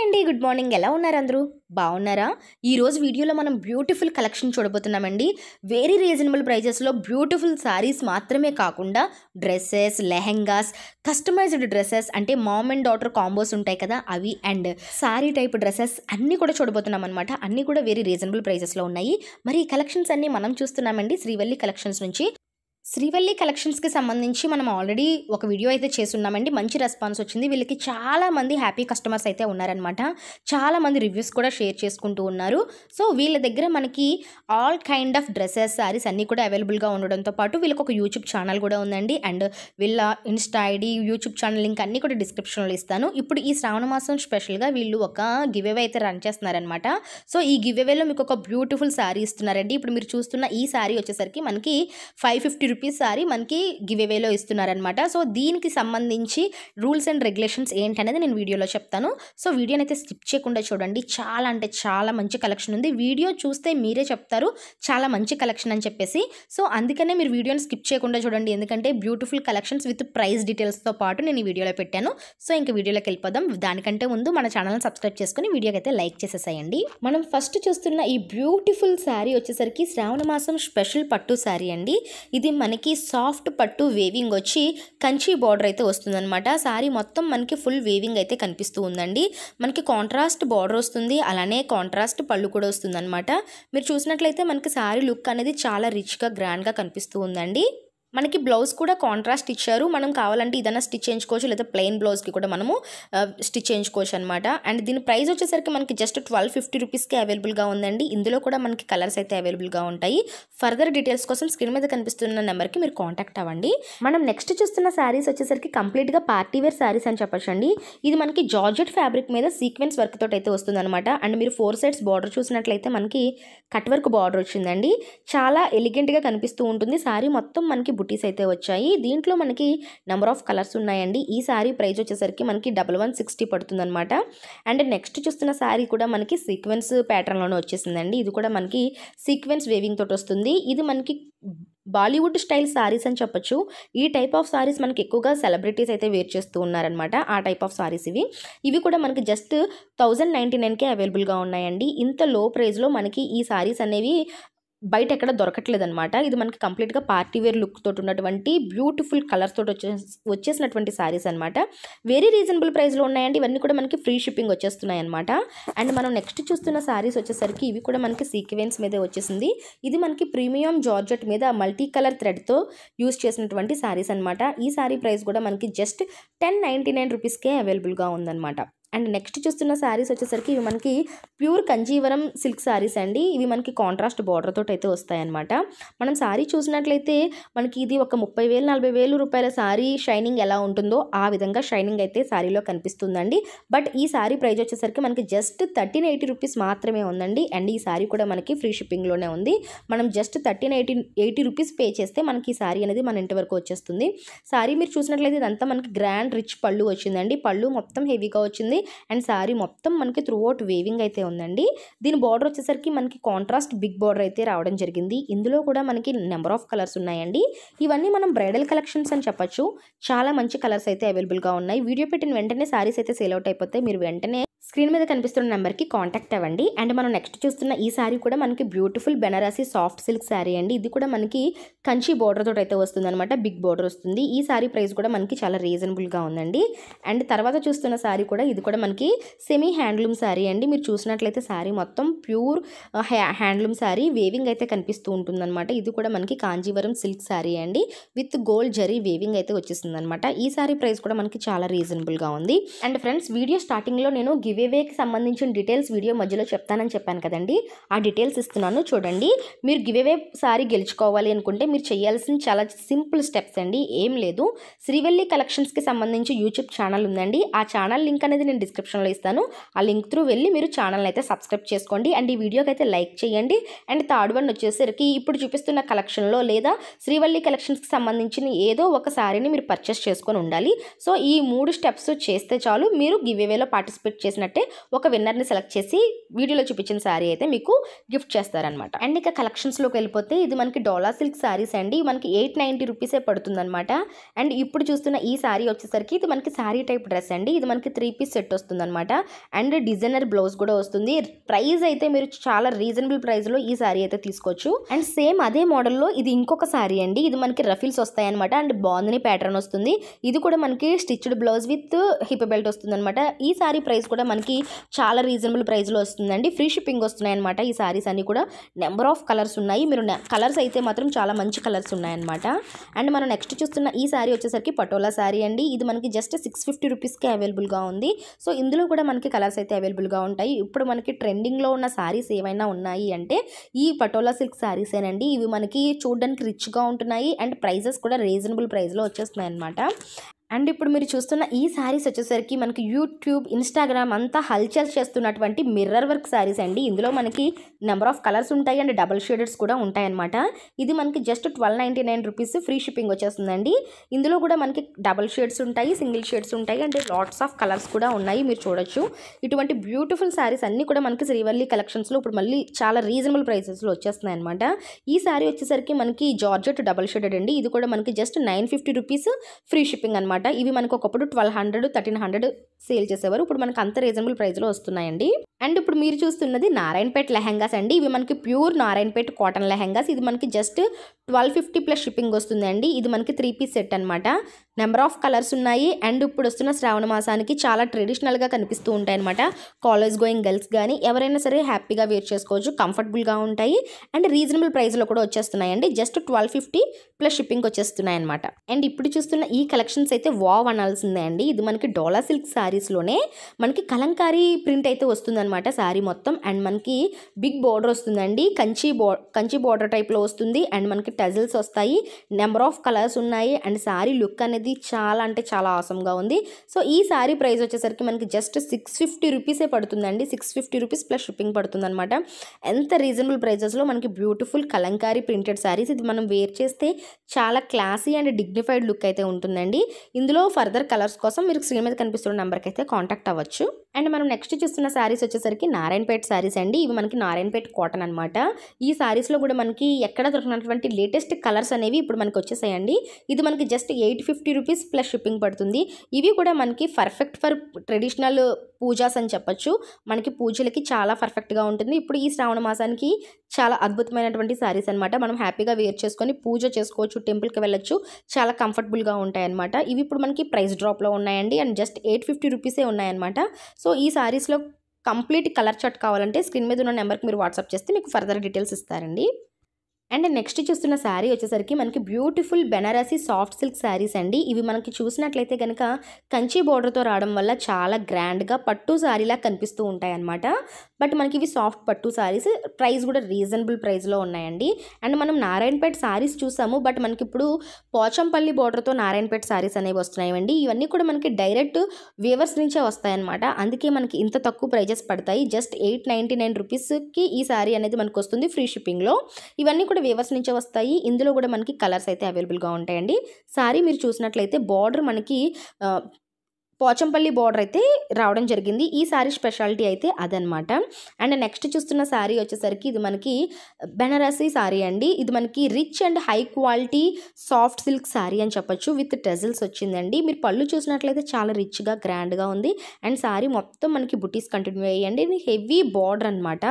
hi అండి good morning ఎలా ఉన్నారు అందరూ బాగున్నారా ఈరోజు వీడియోలో మనం బ్యూటిఫుల్ కలెక్షన్ చూడబోతున్నామండి వెరీ రీజనబుల్ ప్రైజెస్లో బ్యూటిఫుల్ శారీస్ మాత్రమే కాకుండా డ్రెస్సెస్ లెహెంగాస్ కస్టమైజ్డ్ డ్రెస్సెస్ అంటే మామ్ అండ్ డాటర్ కాంబోస్ ఉంటాయి కదా అవి అండ్ శారీ టైప్ డ్రెస్సెస్ అన్నీ కూడా చూడబోతున్నాం అనమాట అన్నీ కూడా వెరీ రీజనబుల్ ప్రైజెస్లో ఉన్నాయి మరి ఈ కలెక్షన్స్ అన్నీ మనం చూస్తున్నామండి శ్రీవల్లి కలెక్షన్స్ నుంచి శ్రీవల్లి కలెక్షన్స్కి సంబంధించి మనం ఆల్రెడీ ఒక వీడియో అయితే చేస్తున్నామండి మంచి రెస్పాన్స్ వచ్చింది వీళ్ళకి చాలామంది హ్యాపీ కస్టమర్స్ అయితే ఉన్నారనమాట చాలామంది రివ్యూస్ కూడా షేర్ చేసుకుంటూ ఉన్నారు సో వీళ్ళ దగ్గర మనకి all kind of dresses saris అన్నీ కూడా అవైలబుల్గా ఉండడంతో పాటు వీళ్ళకి ఒక యూట్యూబ్ ఛానల్ కూడా ఉందండి అండ్ వీళ్ళ insta ID YouTube channel link అన్నీ కూడా డిస్క్రిప్షన్లో ఇస్తాను ఇప్పుడు ఈ శ్రావణ మాసం స్పెషల్గా వీళ్ళు ఒక గివ్వే అయితే రన్ చేస్తున్నారనమాట సో ఈ గివ్వేలో మీకు ఒక బ్యూటిఫుల్ శారీ ఇస్తున్నారండి ఇప్పుడు మీరు చూస్తున్న ఈ శారీ వచ్చేసరికి మనకి ఫైవ్ రూపీస్ సారీ మనకి గివ్ అవేలో ఇస్తున్నారనమాట సో దీనికి సంబంధించి రూల్స్ అండ్ రెగ్యులేషన్స్ ఏంటనేది నేను వీడియోలో చెప్తాను సో వీడియోని అయితే స్కిప్ చేయకుండా చూడండి చాలా అంటే చాలా మంచి కలెక్షన్ ఉంది వీడియో చూస్తే మీరే చెప్తారు చాలా మంచి కలెక్షన్ అని చెప్పేసి సో అందుకనే మీరు వీడియోని స్కిప్ చేయకుండా చూడండి ఎందుకంటే బ్యూటిఫుల్ కలెక్షన్స్ విత్ ప్రైస్ డీటెయిల్స్తో పాటు నేను ఈ వీడియోలో పెట్టాను సో ఇంకా వీడియోలోకి వెళ్ళిపోదాం దానికంటే ముందు మన ఛానల్ని సబ్స్క్రైబ్ చేసుకుని వీడియోకి అయితే లైక్ చేసేసేయండి మనం ఫస్ట్ చూస్తున్న ఈ బ్యూటిఫుల్ శారీ వచ్చేసరికి శ్రావణ మాసం స్పెషల్ పట్టు శారీ అండి ఇది మనకి సాఫ్ట్ పట్టు వేవింగ్ వచ్చి కంచి బార్డర్ అయితే వస్తుందన్నమాట శారీ మొత్తం మనకి ఫుల్ వేవింగ్ అయితే కనిపిస్తూ ఉందండి మనకి కాంట్రాస్ట్ బార్డర్ వస్తుంది అలానే కాంట్రాస్ట్ పళ్ళు కూడా వస్తుందన్నమాట మీరు చూసినట్లయితే మనకి శారీ లుక్ అనేది చాలా రిచ్గా గ్రాండ్గా కనిపిస్తూ ఉందండి మనకి బ్లౌజ్ కూడా కాంట్రాస్ట్ ఇచ్చారు మనం కావాలంటే ఏదైనా స్టిచ్ చేయించుకోవచ్చు లేదా ప్లెయిన్ బ్లౌజ్కి కూడా మనము స్టిచ్ చేయించుకోవచ్చు అనమాట అండ్ దీని ప్రైస్ వచ్చేసరికి మనకి జస్ట్ ట్వెల్వ్ ఫిఫ్టీ రూపీస్కి అవైలబుల్గా ఉందండి ఇందులో కూడా మనకి కలర్స్ అయితే అవైలబుల్గా ఉంటాయి ఫర్దర్ డీటెయిల్స్ కోసం స్క్రీన్ మీద కనిపిస్తున్న నెంబర్కి మీరు కాంటాక్ట్ అవ్వండి మనం నెక్స్ట్ చూస్తున్న శారీస్ వచ్చేసరికి కంప్లీట్గా పార్టీ వేర్ శారీస్ అని చెప్పచ్చండి ఇది మనకి జార్జెట్ ఫ్యాబ్రిక్ మీద సీక్వెన్స్ వర్క్ తోటి అయితే వస్తుందన్నమాట అండ్ మీరు ఫోర్ సైడ్స్ బార్డర్ చూసినట్లయితే మనకి కట్ వర్క్ బార్డర్ వచ్చిందండి చాలా ఎలిగెంట్గా కనిపిస్తూ ఉంటుంది శారీ మొత్తం మనకి బుటీస్ అయితే వచ్చాయి దీంట్లో మనకి నెంబర్ ఆఫ్ కలర్స్ ఉన్నాయండి ఈ సారీ ప్రైస్ వచ్చేసరికి మనకి డబల్ వన్ సిక్స్టీ అనమాట అండ్ నెక్స్ట్ చూస్తున్న శారీ కూడా మనకి సీక్వెన్స్ ప్యాటర్న్లోనే వచ్చేసిందండి ఇది కూడా మనకి సీక్వెన్స్ వేవింగ్ తోటి వస్తుంది ఇది మనకి బాలీవుడ్ స్టైల్ శారీస్ అని చెప్పొచ్చు ఈ టైప్ ఆఫ్ శారీస్ మనకి ఎక్కువగా సెలబ్రిటీస్ అయితే వేర్ చేస్తూ ఉన్నారనమాట ఆ టైప్ ఆఫ్ శారీస్ ఇవి ఇవి కూడా మనకి జస్ట్ థౌజండ్ నైంటీ నైన్కే అవైలబుల్గా ఉన్నాయండి ఇంత లో ప్రైస్లో మనకి ఈ శారీస్ అనేవి బయట ఎక్కడ దొరకట్లేదు అనమాట ఇది మనకి కంప్లీట్గా పార్టీ వేర్ లుక్ తోటి ఉన్నటువంటి బ్యూటిఫుల్ కలర్స్ తోటి వచ్చే వచ్చేసినటువంటి శారీస్ అనమాట వెరీ రీజనబుల్ ప్రైస్లో ఉన్నాయండి ఇవన్నీ కూడా మనకి ఫ్రీ షిప్పింగ్ వచ్చేస్తున్నాయి అనమాట అండ్ మనం నెక్స్ట్ చూస్తున్న శారీస్ వచ్చేసరికి ఇవి కూడా మనకి సీక్వెన్స్ మీదే వచ్చేసింది ఇది మనకి ప్రీమియం జార్జెట్ మీద మల్టీ కలర్ థ్రెడ్తో యూస్ చేసినటువంటి శారీస్ అనమాట ఈ శారీ ప్రైస్ కూడా మనకి జస్ట్ టెన్ నైంటీ నైన్ రూపీస్కే అవైలబుల్గా ఉందన్నమాట అండ్ నెక్స్ట్ చూస్తున్న శారీస్ వచ్చేసరికి ఇవి మనకి ప్యూర్ కంజీవరం సిల్క్ శారీస్ అండి ఇవి మనకి కాంట్రాస్ట్ బార్డర్ తోటి అయితే వస్తాయన్నమాట మనం శారీ చూసినట్లయితే మనకి ఇది ఒక ముప్పై వేలు నలభై వేలు రూపాయల శారీ షైనింగ్ ఎలా ఉంటుందో ఆ విధంగా షైనింగ్ అయితే శారీలో కనిపిస్తుందండి బట్ ఈ శారీ ప్రైస్ వచ్చేసరికి మనకి జస్ట్ థర్టీన్ ఎయిటీ రూపీస్ మాత్రమే ఉందండి అండ్ ఈ శారీ కూడా మనకి ఫ్రీ షిప్పింగ్లోనే ఉంది మనం just thirteen eighty eighty rupees pay చేస్తే మనకి ఈ శారీ అనేది మన ఇంటి వరకు వచ్చేస్తుంది శారీ మీరు చూసినట్లయితే ఇదంతా మనకి గ్రాండ్ రిచ్ పళ్ళు వచ్చిందండి పళ్ళు మొత్తం హెవీగా వచ్చింది అండ్ శారీ మొత్తం మనకి త్రూ అవుట్ వేవింగ్ అయితే ఉందండి దీని బార్డర్ వచ్చేసరికి మనకి కాంట్రాస్ట్ బిగ్ బార్డర్ అయితే రావడం జరిగింది ఇందులో కూడా మనకి నెంబర్ ఆఫ్ కలర్స్ ఉన్నాయండి ఇవన్నీ మనం బ్రైడల్ కలెక్షన్స్ అని చెప్పచ్చు చాలా మంచి కలర్స్ అయితే అవైలబుల్గా ఉన్నాయి వీడియో పెట్టిన వెంటనే శారీస్ అయితే సేల్ అవుట్ అయిపోతాయి మీరు వెంటనే స్క్రీన్ మీద కనిపిస్తున్న నెంబర్కి కాంటాక్ట్ అవ్వండి అండ్ మనం నెక్స్ట్ చూస్తున్న ఈ శారీ కూడా మనకి beautiful Banarasi soft silk sari అండి ఇది కూడా మనకి కంచి బోర్డర్ తోటి అయితే వస్తుంది అనమాట బిగ్ బోర్డర్ వస్తుంది ఈ శారీ ప్రైస్ కూడా మనకి చాలా రీజనబుల్గా ఉందండి అండ్ తర్వాత చూస్తున్న శారీ కూడా ఇది కూడా మనకి సెమీ హ్యాండ్లూమ్ శారీ అండి మీరు చూసినట్లయితే శారీ మొత్తం ప్యూర్ హ్యాండ్లూమ్ శారీ వేవింగ్ అయితే కనిపిస్తూ ఉంటుందన్నమాట ఇది కూడా మనకి కాంజీవరం సిల్క్ శారీ అండి విత్ గోల్డ్ జరీ వేవింగ్ అయితే వచ్చేస్తుంది అనమాట ఈ శారీ ప్రైస్ కూడా మనకి చాలా రీజనబుల్గా ఉంది అండ్ ఫ్రెండ్స్ వీడియో స్టార్టింగ్లో నేను గివ్ గివేవేకి సంబంధించిన డీటెయిల్స్ వీడియో మధ్యలో చెప్తానని చెప్పాను కదండి ఆ డీటెయిల్స్ ఇస్తున్నాను చూడండి మీరు గివేవే సారీ గెలుచుకోవాలి అనుకుంటే మీరు చేయాల్సిన చాలా సింపుల్ స్టెప్స్ అండి ఏం లేదు శ్రీవెల్లి కలెక్షన్స్కి సంబంధించి యూట్యూబ్ ఛానల్ ఉందండి ఆ ఛానల్ లింక్ అనేది నేను డిస్క్రిప్షన్లో ఇస్తాను ఆ లింక్ త్రూ వెళ్ళి మీరు ఛానల్ అయితే సబ్స్క్రైబ్ చేసుకోండి అండ్ ఈ వీడియోకి అయితే లైక్ చేయండి అండ్ థర్డ్ వన్ వచ్చేసరికి ఇప్పుడు చూపిస్తున్న కలెక్షన్లో లేదా శ్రీవల్లి కలెక్షన్స్కి సంబంధించిన ఏదో ఒక సారీని మీరు పర్చేస్ చేసుకొని ఉండాలి సో ఈ మూడు స్టెప్స్ చేస్తే చాలు మీరు గివేవేలో పార్టిసిపేట్ చేసినట్టు బట్టే ఒక విన్నర్ని సెలెక్ట్ చేసి వీడియోలో చూపించిన శారీ అయితే మీకు గిఫ్ట్ చేస్తారనమాట అండ్ ఇక కలెక్షన్స్లోకి వెళ్ళిపోతే ఇది మనకి డోలా సిల్క్ శారీస్ అండి మనకి ఎయిట్ నైంటీ రూపీసే పడుతుందనమాట అండ్ ఇప్పుడు చూస్తున్న ఈ శారీ వచ్చేసరికి ఇది మనకి శారీ టైప్ డ్రెస్ అండి ఇది మనకి త్రీ పీస్ సెట్ వస్తుందనమాట అండ్ డిజైనర్ బ్లౌజ్ కూడా వస్తుంది ప్రైస్ అయితే మీరు చాలా రీజనబుల్ ప్రైస్లో ఈ శారీ అయితే తీసుకోవచ్చు అండ్ సేమ్ అదే మోడల్లో ఇది ఇంకొక శారీ అండి ఇది మనకి రఫిల్స్ వస్తాయన్నమాట అండ్ బాగుంది ప్యాటర్న్ వస్తుంది ఇది కూడా మనకి stitched blouse with hip belt వస్తుందన్నమాట ఈ శారీ ప్రైస్ కూడా మనకి మనకి చాలా రీజనబుల్ ప్రైస్లో వస్తుందండి ఫ్రీ షిప్పింగ్ వస్తున్నాయి అనమాట ఈ సారీస్ అన్నీ కూడా నెంబర్ ఆఫ్ కలర్స్ ఉన్నాయి మీరు కలర్స్ అయితే మాత్రం చాలా మంచి కలర్స్ ఉన్నాయన్నమాట అండ్ మనం నెక్స్ట్ చూస్తున్న ఈ సారీ వచ్చేసరికి పటోలా సారీ అండి ఇది మనకి జస్ట్ సిక్స్ ఫిఫ్టీ రూపీస్కే అవైలబుల్గా ఉంది సో ఇందులో కూడా మనకి కలర్స్ అయితే అవైలబుల్గా ఉంటాయి ఇప్పుడు మనకి ట్రెండింగ్లో ఉన్న సారీస్ ఏమైనా ఉన్నాయి అంటే ఈ పటోలా సిల్క్ సారీసేనండి ఇవి మనకి చూడడానికి రిచ్గా ఉంటున్నాయి అండ్ ప్రైజెస్ కూడా రీజనబుల్ ప్రైస్లో వచ్చేస్తున్నాయి అనమాట అండ్ ఇప్పుడు మీరు చూస్తున్న ఈ శారీస్ వచ్చేసరికి మనకి యూట్యూబ్ ఇన్స్టాగ్రామ్ అంతా హల్చల్ చేస్తున్నటువంటి మిర్రర్ వర్క్ శారీస్ అండి ఇందులో మనకి నెంబర్ ఆఫ్ కలర్స్ ఉంటాయి అండ్ డబల్ షేడెడ్స్ కూడా ఉంటాయన్నమాట ఇది మనకి just twelve ninety nine rupees free shipping వచ్చేస్తుందండి ఇందులో కూడా మనకి డబల్ షేడ్స్ ఉంటాయి సింగిల్ షేడ్స్ ఉంటాయి అండ్ లాట్స్ ఆఫ్ కలర్స్ కూడా ఉన్నాయి మీరు చూడొచ్చు ఇటువంటి బ్యూటిఫుల్ శారీస్ అన్నీ కూడా మనకి శ్రీవల్లి కలెక్షన్స్లో ఇప్పుడు మళ్ళీ చాలా రీజనబుల్ ప్రైసెస్లో వచ్చేస్తున్నాయి అనమాట ఈ శారీ వచ్చేసరికి మనకి జార్జెట్ డబల్ షేడెడ్ అండి ఇది కూడా మనకి just nine fifty rupees free shipping అనమాట అనమాట ఇవి మనకు ఒకప్పుడు twelve hundred thirteen hundred sale చేసేవారు ఇప్పుడు మనకు అంత రీజనబుల్ ప్రైస్లో వస్తున్నాయండి అండ్ ఇప్పుడు మీరు చూస్తున్నది నారాయణపేట లెహెంగాస్ అండి ఇవి మనకి ప్యూర్ నారాయణపేట్ కాటన్ లెహెంగాస్ ఇది మనకి just twelve fifty plus shipping అండి ఇది మనకి త్రీ పీస్ సెట్ అనమాట నెంబర్ ఆఫ్ కలర్స్ ఉన్నాయి అండ్ ఇప్పుడు వస్తున్న శ్రావణ మాసానికి చాలా ట్రెడిషనల్గా కనిపిస్తూ ఉంటాయి అనమాట కాలేజ్ గోయింగ్ గర్ల్స్ కానీ ఎవరైనా సరే హ్యాపీగా వేర్ చేసుకోవచ్చు కంఫర్టబుల్గా ఉంటాయి అండ్ రీజనబుల్ ప్రైస్లో కూడా వచ్చేస్తున్నాయి అండి just twelve fifty plus shipping వచ్చేస్తున్నాయి అనమాట అండ్ ఇప్పుడు చూస్తున్న ఈ కలెక్షన్స్ అయితే వావ్ అనాల్సిందే అండి ఇది మనకి డోలా సిల్క్ శారీస్లోనే మనకి కలంకారీ ప్రింట్ అయితే వస్తుందన్నమాట శారీ మొత్తం అండ్ మనకి బిగ్ బార్డర్ వస్తుందండి కంచి బో కంచి బార్డర్ టైప్లో వస్తుంది అండ్ మనకి టజిల్స్ వస్తాయి నెంబర్ ఆఫ్ కలర్స్ ఉన్నాయి అండ్ శారీ లుక్ అనేది ఇది చాలా అంటే చాలా ఆసమ్గా ఉంది సో ఈ సారీ ప్రైస్ వచ్చేసరికి మనకి జస్ట్ సిక్స్ ఫిఫ్టీ రూపీసే పడుతుందండి six fifty rupees plus shipping పడుతుందనమాట ఎంత రీజనబుల్ ప్రైజెస్లో మనకి బ్యూటిఫుల్ కలంకారీ ప్రింటెడ్ శారీస్ ఇది మనం వేర్ చేస్తే చాలా క్లాసీ అండ్ డిగ్నిఫైడ్ లుక్ అయితే ఉంటుందండి ఇందులో ఫర్దర్ కలర్స్ కోసం మీరు స్క్రీన్ మీద కనిపిస్తున్న నెంబర్కి అయితే కాంటాక్ట్ అవ్వచ్చు అండ్ మనం నెక్స్ట్ చూస్తున్న శారీస్ వచ్చేసరికి నారాయణపేట శారీస్ అండి ఇవి మనకి నారాయణపేట కాటన్ అనమాట ఈ శారీస్లో కూడా మనకి ఎక్కడ దొరికినటువంటి లేటెస్ట్ కలర్స్ అనేవి ఇప్పుడు మనకి వచ్చేసాయండి ఇది మనకి just eight fifty rupees plus shipping పడుతుంది ఇవి కూడా మనకి పర్ఫెక్ట్ ఫర్ ట్రెడిషనల్ పూజాస్ అని చెప్పచ్చు మనకి పూజలకి చాలా పర్ఫెక్ట్గా ఉంటుంది ఇప్పుడు ఈ శ్రావణ మాసానికి చాలా అద్భుతమైనటువంటి శారీస్ అనమాట మనం హ్యాపీగా వేర్ చేసుకొని పూజ చేసుకోవచ్చు టెంపుల్కి వెళ్ళొచ్చు చాలా కంఫర్టబుల్గా ఉంటాయన్నమాట ఇవి ఇప్పుడు మనకి ప్రైస్ డ్రాప్లో ఉన్నాయండి అండ్ జస్ట్ ఎయిట్ ఫిఫ్టీ రూపీసే ఉన్నాయన్నమాట సో ఈ శారీస్లో కంప్లీట్ కలర్ చార్ట్ కావాలంటే స్క్రీన్ మీద ఉన్న నెంబర్కి మీరు వాట్సాప్ చేస్తే మీకు ఫర్దర్ డీటెయిల్స్ ఇస్తారండి అండ్ నెక్స్ట్ చూస్తున్న శారీ వచ్చేసరికి మనకి beautiful Banarasi soft silk saris అండి ఇవి మనకి చూసినట్లయితే కనుక కంచి బోర్డర్తో రావడం వల్ల చాలా గ్రాండ్గా పట్టు శారీలా కనిపిస్తూ ఉంటాయి అనమాట బట్ మనకి ఇవి సాఫ్ట్ పట్టు శారీస్ ప్రైస్ కూడా రీజనబుల్ ప్రైస్లో ఉన్నాయండి అండ్ మనం నారాయణపేట శారీస్ చూసాము బట్ మనకి ఇప్పుడు పోచంపల్లి బార్డర్తో నారాయణపేట శారీస్ అనేవి వస్తున్నాయండి ఇవన్నీ కూడా మనకి డైరెక్ట్ వేవర్స్ నుంచే వస్తాయన్నమాట అందుకే మనకి ఇంత తక్కువ ప్రైజెస్ పడతాయి జస్ట్ ఎయిట్ నైంటీ నైన్ రూపీస్కి ఈ శారీ అనేది మనకు వస్తుంది ఫ్రీ షిప్పింగ్లో ఇవన్నీ కూడా వేవర్స్ నుంచే వస్తాయి ఇందులో కూడా మనకి కలర్స్ అయితే అవైలబుల్గా ఉంటాయండి శారీ మీరు చూసినట్లయితే బార్డర్ మనకి పోచంపల్లి బార్డర్ అయితే రావడం జరిగింది ఈ శారీ స్పెషాలిటీ అయితే అదనమాట అండ్ నెక్స్ట్ చూస్తున్న శారీ వచ్చేసరికి ఇది మనకి బెనరసి శారీ అండి ఇది మనకి rich and high quality soft silk sari అని చెప్పొచ్చు విత్ టెజిల్స్ వచ్చిందండి మీరు పళ్ళు చూసినట్లయితే చాలా రిచ్గా గ్రాండ్గా ఉంది అండ్ శారీ మొత్తం మనకి బుటీస్ కంటిన్యూ అయ్యండి ఇది హెవీ బార్డర్ అనమాట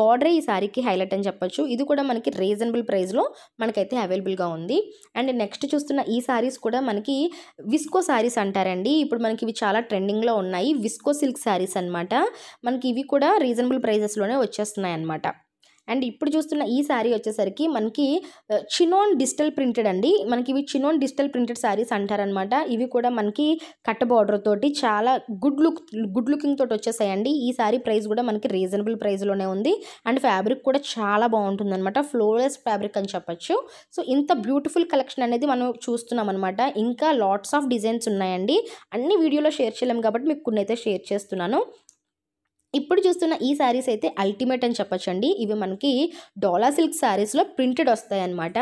బార్డరే ఈ శారీకి హైలైట్ అని చెప్పొచ్చు ఇది కూడా మనకి రీజనబుల్ ప్రైస్లో మనకైతే అవైలబుల్గా ఉంది అండ్ నెక్స్ట్ చూస్తున్న ఈ శారీస్ కూడా మనకి విస్కో శారీస్ అంటారండి ఇప్పుడు మనకి చాలా ట్రెండింగ్లో ఉన్నాయి విస్కో సిల్క్ శారీస్ అనమాట మనకి ఇవి కూడా రీజనబుల్ ప్రైజెస్లోనే వచ్చేస్తున్నాయి అనమాట అండ్ ఇప్పుడు చూస్తున్న ఈ శారీ వచ్చేసరికి మనకి చినోన్ డిజిటల్ ప్రింటెడ్ అండి మనకి ఇవి చినోన్ డిజిటల్ ప్రింటెడ్ శారీస్ అంటారనమాట ఇవి కూడా మనకి కట్ బార్డర్ తోటి చాలా గుడ్ లుక్ గుడ్ లుకింగ్ తోటి వచ్చేసాయండి ఈ శారీ ప్రైస్ కూడా మనకి రీజనబుల్ ప్రైస్లోనే ఉంది అండ్ ఫ్యాబ్రిక్ కూడా చాలా బాగుంటుంది అనమాట ఫ్లోలెస్ ఫ్యాబ్రిక్ అని చెప్పచ్చు సో ఇంత బ్యూటిఫుల్ కలెక్షన్ అనేది మనం చూస్తున్నాం అనమాట ఇంకా లాట్స్ ఆఫ్ డిజైన్స్ ఉన్నాయండి అన్ని వీడియోలో షేర్ చేయలేము కాబట్టి మీకు కొన్ని అయితే షేర్ చేస్తున్నాను ఇప్పుడు చూస్తున్న ఈ శారీస్ అయితే అల్టిమేట్ అని అండి ఇవి మనకి డోలా సిల్క్ శారీస్లో ప్రింటెడ్ వస్తాయన్నమాట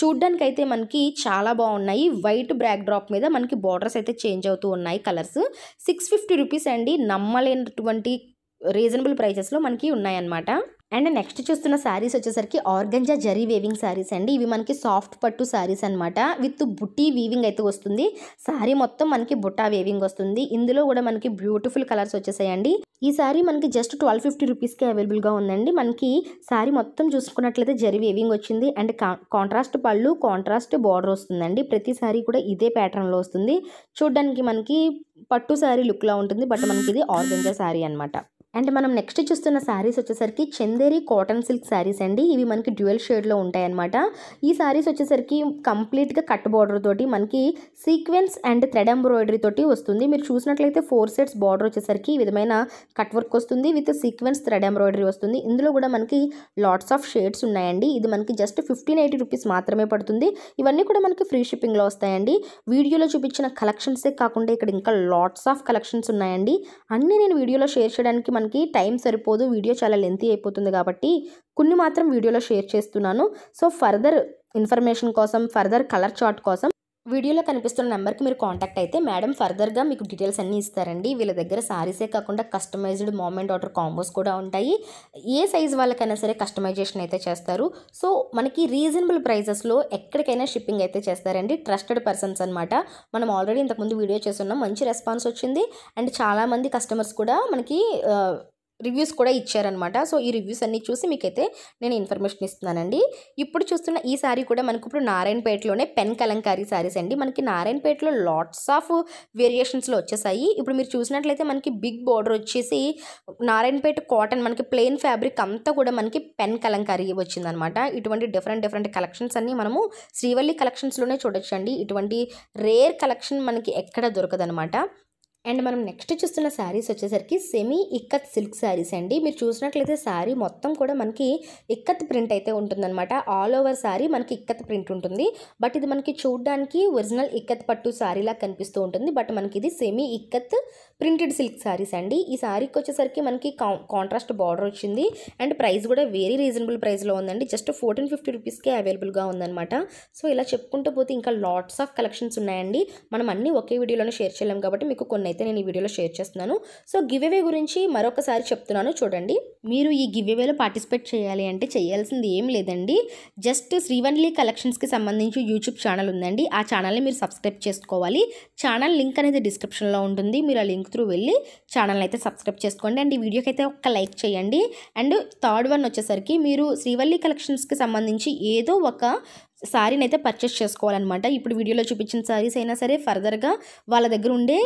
చూడ్డానికి అయితే మనకి చాలా బాగున్నాయి వైట్ బ్యాక్ డ్రాప్ మీద మనకి బార్డర్స్ అయితే చేంజ్ అవుతూ ఉన్నాయి కలర్స్ సిక్స్ ఫిఫ్టీ రూపీస్ అండి నమ్మలేనటువంటి రీజనబుల్ ప్రైసెస్లో మనకి ఉన్నాయన్నమాట అండ్ నెక్స్ట్ చూస్తున్న శారీస్ వచ్చేసరికి ఆర్గంజా జరీ వేవింగ్ శారీస్ అండి ఇవి మనకి సాఫ్ట్ పట్టు శారీస్ అనమాట విత్ బుట్టీ వీవింగ్ అయితే వస్తుంది శారీ మొత్తం మనకి బుట్టా వేవింగ్ వస్తుంది ఇందులో కూడా మనకి బ్యూటిఫుల్ కలర్స్ వచ్చేసాయండి ఈ శారీ మనకి జస్ట్ ట్వెల్వ్ ఫిఫ్టీ రూపీస్కి అవైలబుల్గా ఉందండి మనకి శారీ మొత్తం చూసుకున్నట్లయితే జరీ వేవింగ్ వచ్చింది అండ్ కాంట్రాస్ట్ పళ్ళు కాంట్రాస్ట్ బార్డర్ వస్తుందండి ప్రతి శారీ కూడా ఇదే ప్యాటర్న్లో వస్తుంది చూడడానికి మనకి పట్టు శారీ లుక్లా ఉంటుంది బట్ మనకి ఇది ఆర్గంజా శారీ అనమాట అండ్ మనం నెక్స్ట్ చూస్తున్న శారీస్ వచ్చేసరికి చందేరి కాటన్ సిల్క్ శారీస్ అండి ఇవి మనకి డ్యూయల్ షేడ్లో అనమాట ఈ శారీస్ వచ్చేసరికి కంప్లీట్గా కట్ బార్డర్ తోటి మనకి సీక్వెన్స్ అండ్ థ్రెడ్ ఎంబ్రాయిడరీ తోటి వస్తుంది మీరు చూసినట్లయితే ఫోర్ సెట్స్ బార్డర్ వచ్చేసరికి ఈ విధమైన కట్ వర్క్ వస్తుంది విత్ సీక్వెన్స్ థ్రెడ్ ఎంబ్రాయిడరీ వస్తుంది ఇందులో కూడా మనకి లాట్స్ ఆఫ్ షేడ్స్ ఉన్నాయండి ఇది మనకి జస్ట్ ఫిఫ్టీన్ ఎయిటీ రూపీస్ మాత్రమే పడుతుంది ఇవన్నీ కూడా మనకి ఫ్రీ షిప్పింగ్లో వస్తాయండి వీడియోలో చూపించిన కలెక్షన్సే కాకుండా ఇక్కడ ఇంకా లాట్స్ ఆఫ్ కలెక్షన్స్ ఉన్నాయండి అన్నీ నేను వీడియోలో షేర్ చేయడానికి మన మనకి టైం సరిపోదు వీడియో చాలా లెంతీ అయిపోతుంది కాబట్టి కొన్ని మాత్రం వీడియోలో షేర్ చేస్తున్నాను సో ఫర్దర్ ఇన్ఫర్మేషన్ కోసం ఫర్దర్ కలర్ చార్ట్ కోసం వీడియోలో కనిపిస్తున్న నెంబర్కి మీరు కాంటాక్ట్ అయితే మేడం ఫర్దర్గా మీకు డీటెయిల్స్ అన్నీ ఇస్తారండి వీళ్ళ దగ్గర సారీసే కాకుండా కస్టమైజ్డ్ మామెంట్ ఆర్డర్ కాంబోస్ కూడా ఉంటాయి ఏ సైజ్ వాళ్ళకైనా సరే కస్టమైజేషన్ అయితే చేస్తారు సో మనకి రీజనబుల్ ప్రైజెస్లో ఎక్కడికైనా షిప్పింగ్ అయితే చేస్తారండి ట్రస్టెడ్ పర్సన్స్ అనమాట మనం ఆల్రెడీ ఇంతకుముందు వీడియో చేస్తున్నాం మంచి రెస్పాన్స్ వచ్చింది అండ్ చాలామంది కస్టమర్స్ కూడా మనకి రివ్యూస్ కూడా ఇచ్చారనమాట సో ఈ రివ్యూస్ అన్నీ చూసి మీకైతే నేను ఇన్ఫర్మేషన్ ఇస్తున్నానండి ఇప్పుడు చూస్తున్న ఈ శారీ కూడా మనకి ఇప్పుడు నారాయణపేటలోనే పెన్ కలంకారీ శారీస్ అండి మనకి నారాయణపేటలో లాట్స్ ఆఫ్ వేరియేషన్స్లో వచ్చేసాయి ఇప్పుడు మీరు చూసినట్లయితే మనకి బిగ్ బార్డర్ వచ్చేసి నారాయణపేట కాటన్ మనకి ప్లెయిన్ ఫ్యాబ్రిక్ అంతా కూడా మనకి పెన్ కలంకారీ వచ్చిందనమాట ఇటువంటి డిఫరెంట్ డిఫరెంట్ కలెక్షన్స్ అన్నీ మనము శ్రీవల్లి కలెక్షన్స్లోనే చూడొచ్చండి ఇటువంటి రేర్ కలెక్షన్ మనకి ఎక్కడ దొరకదనమాట అండ్ మనం నెక్స్ట్ చూస్తున్న శారీస్ వచ్చేసరికి సెమీ ఇక్కత్ సిల్క్ శారీస్ అండి మీరు చూసినట్లయితే శారీ మొత్తం కూడా మనకి ఇక్కత్ ప్రింట్ అయితే ఉంటుందన్నమాట ఆల్ ఓవర్ శారీ మనకి ఇక్కత్ ప్రింట్ ఉంటుంది బట్ ఇది మనకి చూడడానికి ఒరిజినల్ ఇక్కత్ పట్టు శారీలా కనిపిస్తూ ఉంటుంది బట్ మనకి ఇది semi ikat printed silk saris అండి ఈ శారీకి వచ్చేసరికి మనకి కాంట్రాస్ట్ బార్డర్ వచ్చింది అండ్ ప్రైస్ కూడా వెరీ రీజనబుల్ ప్రైస్లో ఉందండి జస్ట్ ఫోర్టీన్ ఫిఫ్టీ రూపీస్కే అవైలబుల్గా ఉందన్నమాట సో ఇలా చెప్పుకుంటూ పోతే ఇంకా లాట్స్ ఆఫ్ కలెక్షన్స్ ఉన్నాయండి మనం అన్నీ ఒకే వీడియోలోనే షేర్ చేయలేం కాబట్టి మీకు కొన్ని అయితే నేను ఈ వీడియోలో షేర్ చేస్తున్నాను సో గివ్ అవే గురించి మరొకసారి చెప్తున్నాను చూడండి మీరు ఈ గివ్ అవేలో పార్టిసిపేట్ చేయాలి అంటే చేయాల్సింది ఏం లేదండి జస్ట్ శ్రీవన్లీ కలెక్షన్స్కి సంబంధించి యూట్యూబ్ ఛానల్ ఉందండి ఆ ఛానల్ని మీరు సబ్స్క్రైబ్ చేసుకోవాలి ఛానల్ లింక్ అనేది డిస్క్రిప్షన్లో ఉంటుంది మీరు ఆ లింక్ లింక్ త్రూ వెళ్ళి ఛానల్ అయితే సబ్స్క్రైబ్ చేసుకోండి అండ్ ఈ వీడియోకి అయితే ఒక లైక్ చేయండి అండ్ థర్డ్ వన్ వచ్చేసరికి మీరు శ్రీవల్లి కలెక్షన్స్కి సంబంధించి ఏదో ఒక శారీని అయితే పర్చేస్ చేసుకోవాలన్నమాట ఇప్పుడు వీడియోలో చూపించిన శారీస్ అయినా సరే ఫర్దర్గా వాళ్ళ దగ్గర ఉండే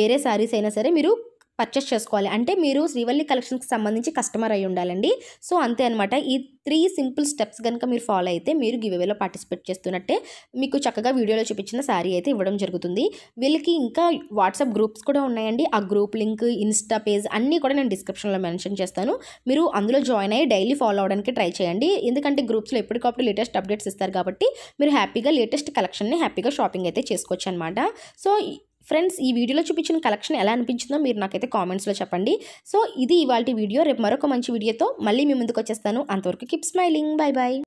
వేరే శారీస్ అయినా సరే మీరు పర్చేస్ చేసుకోవాలి అంటే మీరు శ్రీవల్లి కలెక్షన్కి సంబంధించి కస్టమర్ అయి ఉండాలండి సో అంతే అనమాట ఈ త్రీ సింపుల్ స్టెప్స్ కనుక మీరు ఫాలో అయితే మీరు గివేలో పార్టిసిపేట్ చేస్తున్నట్టే మీకు చక్కగా వీడియోలో చూపించిన శారీ అయితే ఇవ్వడం జరుగుతుంది వీళ్ళకి ఇంకా వాట్సాప్ గ్రూప్స్ కూడా ఉన్నాయండి ఆ గ్రూప్ లింక్ ఇన్స్టా పేజ్ అన్నీ కూడా నేను డిస్క్రిప్షన్లో మెన్షన్ చేస్తాను మీరు అందులో జాయిన్ అయ్యి డైలీ ఫాలో అవడానికి ట్రై చేయండి ఎందుకంటే గ్రూప్స్లో ఎప్పటికప్పుడు లేటెస్ట్ అప్డేట్స్ ఇస్తారు కాబట్టి మీరు హ్యాపీగా లేటెస్ట్ కలెక్షన్ని హ్యాపీగా షాపింగ్ అయితే చేసుకోవచ్చు అనమాట సో ఫ్రెండ్స్ ఈ వీడియోలో చూపించిన కలెక్షన్ ఎలా అనిపించిందో మీరు నాకైతే కామెంట్స్లో చెప్పండి సో ఇది ఇవాళ వీడియో రేపు మరొక మంచి వీడియోతో మళ్ళీ మీ ముందుకు వచ్చేస్తాను అంతవరకు కిప్ స్మైలింగ్ బాయ్ బాయ్